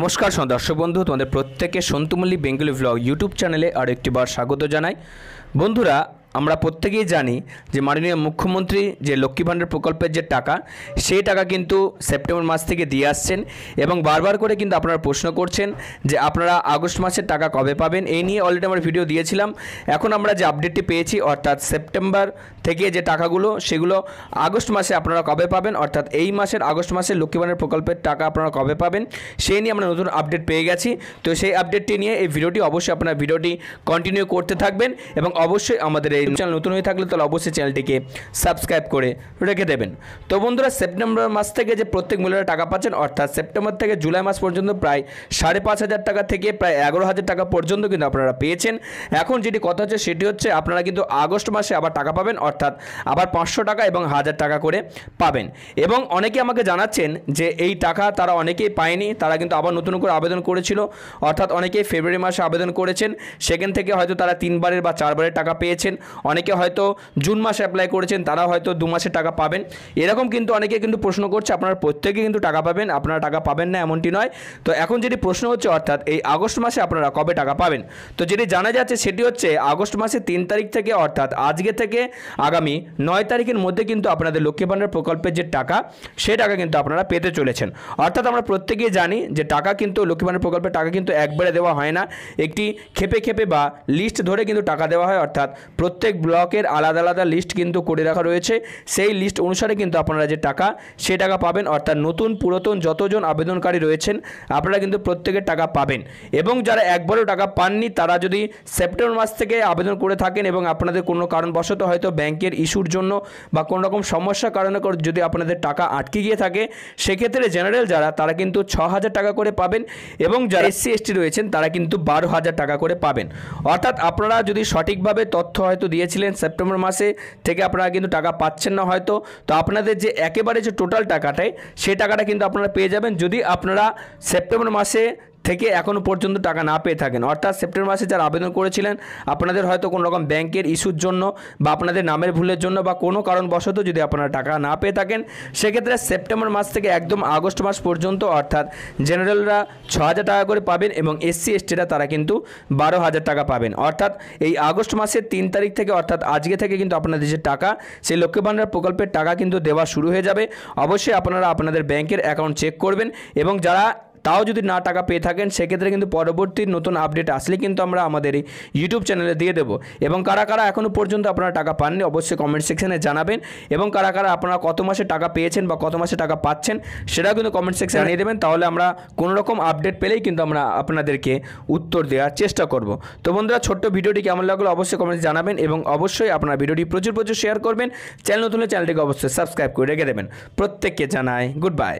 নমস্কার দর্শক বন্ধু তোমাদের প্রত্যেকে সন্তুমল্লী বেঙ্গলি ব্লগ ইউটিউব চ্যানেলে আরেকটি বার স্বাগত জানাই বন্ধুরা আমরা প্রত্যেকেই জানি যে মাননীয় মুখ্যমন্ত্রী যে লক্ষ্মী ভাণ্ডার প্রকল্পের যে টাকা সেই টাকা কিন্তু সেপ্টেম্বর মাস থেকে দিয়ে আসছেন এবং বারবার করে কিন্তু আপনারা প্রশ্ন করছেন যে আপনারা আগস্ট মাসের টাকা কবে পাবেন এই নিয়ে অলরেডি আমরা ভিডিও দিয়েছিলাম এখন আমরা যে আপডেটটি পেয়েছি অর্থাৎ সেপ্টেম্বর থেকে যে টাকাগুলো সেগুলো আগস্ট মাসে আপনারা কবে পাবেন অর্থাৎ এই মাসের আগস্ট মাসে লক্ষ্মী ভাণ্ডার প্রকল্পের টাকা আপনারা কবে পাবেন সেই নিয়ে আমরা নতুন আপডেট পেয়ে গেছি তো সেই আপডেটটি নিয়ে এই ভিডিওটি অবশ্যই আপনারা ভিডিওটি কন্টিনিউ করতে থাকবেন এবং অবশ্যই আমাদের এই চ্যানেল নতুন হয়ে থাকলে তাহলে অবশ্যই চ্যানেলটিকে সাবস্ক্রাইব করে রেখে দেবেন তো বন্ধুরা সেপ্টেম্বর মাস থেকে যে প্রত্যেক মহিলারা টাকা পাচ্ছেন অর্থাৎ সেপ্টেম্বর থেকে জুলাই মাস পর্যন্ত প্রায় সাড়ে পাঁচ হাজার টাকা থেকে প্রায় এগারো হাজার টাকা পর্যন্ত কিন্তু আপনারা পেয়েছেন এখন যেটি কথা হচ্ছে সেটি হচ্ছে আপনারা কিন্তু আগস্ট মাসে আবার টাকা পাবেন অর্থাৎ আবার পাঁচশো টাকা এবং হাজার টাকা করে পাবেন এবং অনেকে আমাকে জানাচ্ছেন যে এই টাকা তারা অনেকেই পায়নি তারা কিন্তু আবার নতুন করে আবেদন করেছিল অর্থাৎ অনেকেই ফেব্রুয়ারি মাসে আবেদন করেছেন সেখান থেকে হয়তো তারা তিনবারের বা চারবারের টাকা পেয়েছেন অনেকে হয়তো জুন মাসে অ্যাপ্লাই করেছেন তারা হয়তো দু মাসে টাকা পাবেন এরকম কিন্তু অনেকে কিন্তু প্রশ্ন করছে আপনারা প্রত্যেকে কিন্তু টাকা পাবেন আপনারা টাকা পাবেন না এমনটি নয় তো এখন যেটি প্রশ্ন হচ্ছে অর্থাৎ এই আগস্ট মাসে আপনারা কবে টাকা পাবেন তো যেটি জানা যাচ্ছে সেটি হচ্ছে আগস্ট মাসে তিন তারিখ থেকে অর্থাৎ আজকে থেকে আগামী নয় তারিখের মধ্যে কিন্তু আপনাদের লক্ষ্মী ভাণ্ডার প্রকল্পের যে টাকা সে টাকা কিন্তু আপনারা পেতে চলেছেন অর্থাৎ আমরা প্রত্যেকেই জানি যে টাকা কিন্তু লক্ষ্মী ভাণ্ডার প্রকল্পের টাকা কিন্তু একবারে দেওয়া হয় না একটি খেপে খেপে বা লিস্ট ধরে কিন্তু টাকা দেওয়া হয় অর্থাৎ প্রত্যেক প্রত্যেক ব্লকের আলাদা আলাদা লিস্ট কিন্তু করে রাখা রয়েছে সেই লিস্ট অনুসারে কিন্তু আপনারা যে টাকা সে টাকা পাবেন অর্থাৎ নতুন পুরাতন যতজন আবেদনকারী রয়েছেন আপনারা কিন্তু প্রত্যেকের টাকা পাবেন এবং যারা একবারও টাকা পাননি তারা যদি সেপ্টেম্বর মাস থেকে আবেদন করে থাকেন এবং আপনাদের কোনো কারণবশত হয়তো ব্যাংকের ইস্যুর জন্য বা কোনো রকম সমস্যার কারণে যদি আপনাদের টাকা আটকে গিয়ে থাকে সেক্ষেত্রে জেনারেল যারা তারা কিন্তু ছ হাজার টাকা করে পাবেন এবং যারা এসসি এসটি রয়েছেন তারা কিন্তু বারো হাজার টাকা করে পাবেন অর্থাৎ আপনারা যদি সঠিকভাবে তথ্য হয়তো দিয়েছিলেন সেপ্টেম্বর মাসে থেকে আপনারা কিন্তু টাকা পাচ্ছেন না হয়তো তো আপনাদের যে একেবারে যে টোটাল টাকাটায় সেই টাকাটা কিন্তু আপনারা পেয়ে যাবেন যদি আপনারা সেপ্টেম্বর মাসে থেকে এখনও পর্যন্ত টাকা না পেয়ে থাকেন অর্থাৎ সেপ্টেম্বর মাসে যারা আবেদন করেছিলেন আপনাদের হয়তো কোনো রকম ব্যাংকের ইস্যুর জন্য বা আপনাদের নামের ভুলের জন্য বা কোনো কারণবশত যদি আপনারা টাকা না পেয়ে থাকেন সেক্ষেত্রে সেপ্টেম্বর মাস থেকে একদম আগস্ট মাস পর্যন্ত অর্থাৎ জেনারেলরা ছ হাজার টাকা করে পাবেন এবং এসসি এসটিরা তারা কিন্তু বারো হাজার টাকা পাবেন অর্থাৎ এই আগস্ট মাসের তিন তারিখ থেকে অর্থাৎ আজকে থেকে কিন্তু আপনাদের যে টাকা সেই লক্ষ্মী ভাণ্ডার প্রকল্পের টাকা কিন্তু দেওয়া শুরু হয়ে যাবে অবশ্যই আপনারা আপনাদের ব্যাংকের অ্যাকাউন্ট চেক করবেন এবং যারা তাও যদি না টাকা পেয়ে থাকেন সেক্ষেত্রে কিন্তু পরবর্তী নতুন আপডেট আসলে কিন্তু আমরা আমাদের এই ইউটিউব চ্যানেলে দিয়ে দেবো এবং কারা কারা এখনও পর্যন্ত আপনারা টাকা পাননি অবশ্যই কমেন্ট সেকশানে জানাবেন এবং কারা কারা আপনারা কত মাসে টাকা পেয়েছেন বা কত মাসে টাকা পাচ্ছেন সেটাও কিন্তু কমেন্ট হ্যাঁ। সেকশানে জানিয়ে দেবেন তাহলে আমরা কোনো রকম আপডেট পেলেই কিন্তু আমরা আপনাদেরকে উত্তর দেওয়ার চেষ্টা করব তো বন্ধুরা ছোট্ট ভিডিওটি কেমন লাগলো অবশ্যই কমেন্টে জানাবেন এবং অবশ্যই আপনার ভিডিওটি প্রচুর প্রচুর শেয়ার করবেন চ্যানেল নতুন চ্যানেলটিকে অবশ্যই সাবস্ক্রাইব করে রেখে দেবেন প্রত্যেককে জানাই গুড বাই